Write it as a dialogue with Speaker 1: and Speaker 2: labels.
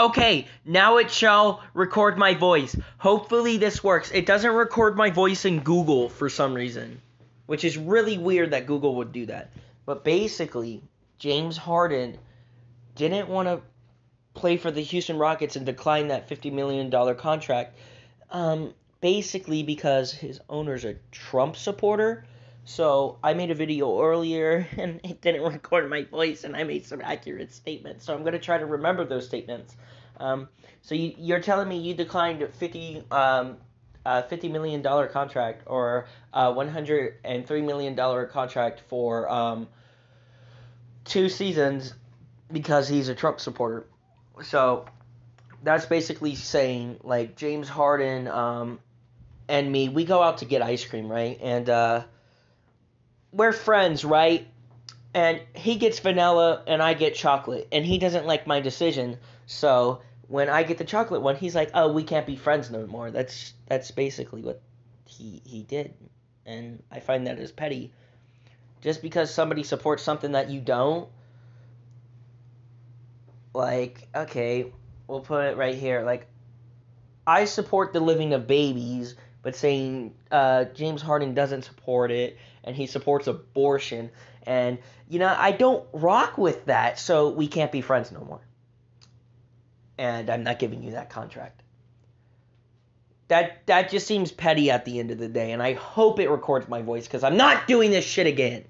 Speaker 1: Okay, now it shall record my voice. Hopefully this works. It doesn't record my voice in Google for some reason, which is really weird that Google would do that. But basically, James Harden didn't want to play for the Houston Rockets and decline that $50 million contract um, basically because his owner's a Trump supporter so I made a video earlier and it didn't record my voice, and I made some accurate statements. So I'm gonna try to remember those statements. Um, so you, are telling me you declined 50, um, uh, $50 million contract or uh, $103 million contract for um, two seasons because he's a Trump supporter. So that's basically saying, like, James Harden um, and me, we go out to get ice cream, right? And uh, we're friends, right? And he gets vanilla and I get chocolate, and he doesn't like my decision. So when I get the chocolate one, he's like, "Oh, we can't be friends no more." That's that's basically what he he did, and I find that is petty. Just because somebody supports something that you don't, like, okay, we'll put it right here. Like, I support the living of babies but saying uh, James Harden doesn't support it and he supports abortion. And, you know, I don't rock with that, so we can't be friends no more. And I'm not giving you that contract. That, that just seems petty at the end of the day, and I hope it records my voice because I'm not doing this shit again.